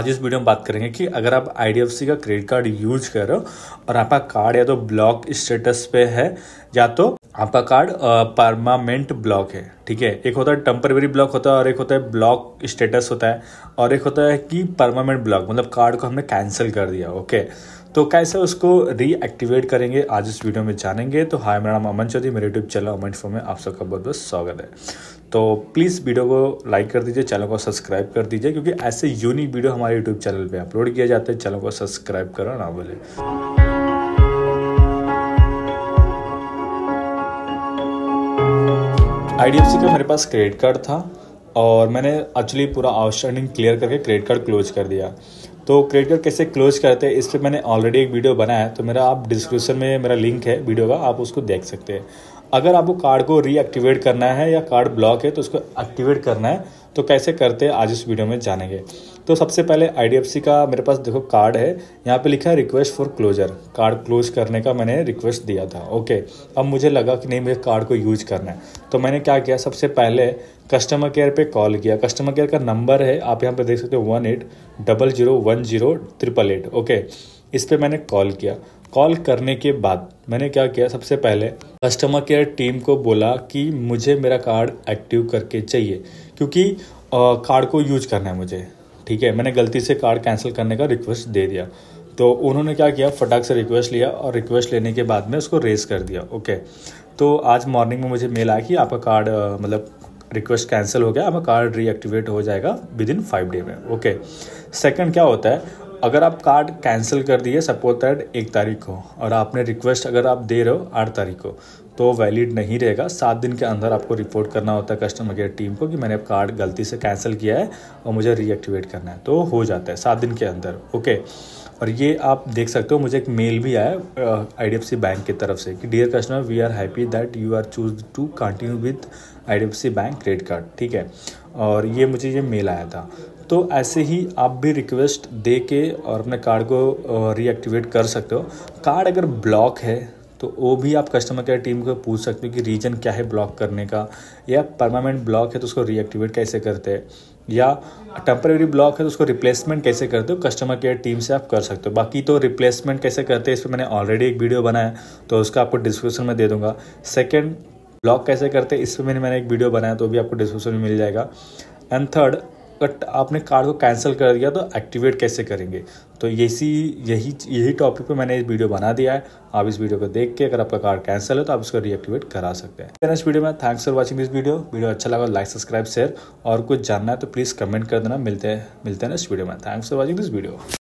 आज इस वीडियो में बात करेंगे कि अगर आप IDFC का क्रेडिट कार्ड यूज कर रहे हो और आपका कार्ड या तो ब्लॉक स्टेटस पे है या तो आपका कार्ड परमानेंट ब्लॉक है ठीक है एक होता है टेम्परेरी ब्लॉक होता है और एक होता है ब्लॉक स्टेटस होता है और एक होता है कि परमानेंट ब्लॉक मतलब कार्ड को हमने कैंसिल कर दिया ओके तो कैसे उसको रीएक्टिवेट करेंगे आज इस वीडियो में जानेंगे तो हाय मेरा नाम अमन चौधरी मेरे यूट्यूब चैनल अमन फो में आप सबका बहुत बहुत स्वागत है तो प्लीज़ वीडियो को लाइक कर दीजिए चैनल को सब्सक्राइब कर दीजिए क्योंकि ऐसे यूनिक वीडियो हमारे यूट्यूब चैनल पर अपलोड किया जाता है चैनल को सब्सक्राइब करो ना बोले आई का मेरे पास क्रेडिट कार्ड था और मैंने एक्चुअली पूरा आउटस्टैंडिंग क्लियर करके क्रेडिट कार्ड क्लोज कर दिया तो क्रेडिट कार्ड कैसे क्लोज करते हैं इस पर मैंने ऑलरेडी एक वीडियो बनाया है तो मेरा आप डिस्क्रिप्शन में मेरा लिंक है वीडियो का आप उसको देख सकते हैं अगर आपको कार्ड को रीएक्टिवेट करना है या कार्ड ब्लॉक है तो उसको एक्टिवेट करना है तो कैसे करते हैं आज इस वीडियो में जानेंगे तो सबसे पहले आई का मेरे पास देखो कार्ड है यहाँ पे लिखा है request for closure card close करने का मैंने रिक्वेस्ट दिया था ओके अब मुझे लगा कि नहीं मुझे कार्ड को यूज करना है तो मैंने क्या किया सबसे पहले कस्टमर केयर पे कॉल किया कस्टमर केयर का नंबर है आप यहाँ पे देख सकते हो one eight double zero one zero triple eight okay इस पर मैंने कॉल किया कॉल करने के बाद मैंने क्या किया सबसे पहले कस्टमर केयर टीम को बोला कि मुझे मेरा कार्ड एक्टिव करके चाहिए क्योंकि कार्ड को यूज करना है मुझे ठीक है मैंने गलती से कार्ड कैंसिल करने का रिक्वेस्ट दे दिया तो उन्होंने क्या किया फटाक से रिक्वेस्ट लिया और रिक्वेस्ट लेने के बाद में उसको रेस कर दिया ओके तो आज मॉर्निंग में मुझे मेल आया कि आपका कार्ड मतलब रिक्वेस्ट कैंसिल हो गया आपका कार्ड रीएक्टिवेट हो जाएगा विद इन फाइव डे में ओके सेकेंड क्या होता है अगर आप कार्ड कैंसिल कर दिए सपोज दैट एक तारीख को और आपने रिक्वेस्ट अगर आप दे रहे हो आठ तारीख को तो वैलिड नहीं रहेगा सात दिन के अंदर आपको रिपोर्ट करना होता है कस्टमर केयर टीम को कि मैंने कार्ड गलती से कैंसिल किया है और मुझे रीएक्टिवेट करना है तो हो जाता है सात दिन के अंदर ओके और ये आप देख सकते हो मुझे एक मेल भी आया I D F C bank की तरफ से कि dear customer we are happy that you are choose to continue with I D F C bank credit card ठीक है और ये मुझे ये मेल आया था तो ऐसे ही आप भी रिक्वेस्ट दे के और अपने कार्ड को रीएक्टिवेट कर सकते हो कार्ड अगर ब्लॉक है तो वो भी आप कस्टमर केयर टीम को पूछ सकते हो कि रीज़न क्या है ब्लॉक करने का या परमानेंट ब्लॉक है तो उसको रीएक्टिवेट कैसे करते हैं या टेम्परेरी ब्लॉक है तो उसको रिप्लेसमेंट कैसे करते हो कस्टमर केयर टीम से आप कर सकते हो बाकी तो रिप्लेसमेंट कैसे करते हैं इस पर मैंने ऑलरेडी एक वीडियो बनाया तो उसका आपको डिस्क्रिप्शन में दे दूंगा सेकेंड ब्लॉक कैसे करते हैं इस पर मैंने मैंने एक वीडियो बनाया तो भी आपको डिस्क्रिप्शन में मिल जाएगा एंड थर्ड कट आपने कार्ड को कैंसिल कर दिया तो एक्टिवेट कैसे करेंगे तो सी यही यही टॉपिक पे मैंने इस वीडियो बना दिया है आप इस वीडियो को देख के अगर आपका कार्ड कैंसिल है तो आप इसको रीएक्टिवेट करा सकते हैं नेक्स्ट वीडियो तो में thanks for watching this video video अच्छा लगा लाइक सब्सक्राइब शेयर और कुछ जानना है तो प्लीज़ कमेंट कर देना मिलते हैं मिलते हैं नेक्स्ट वीडियो में thanks for watching this video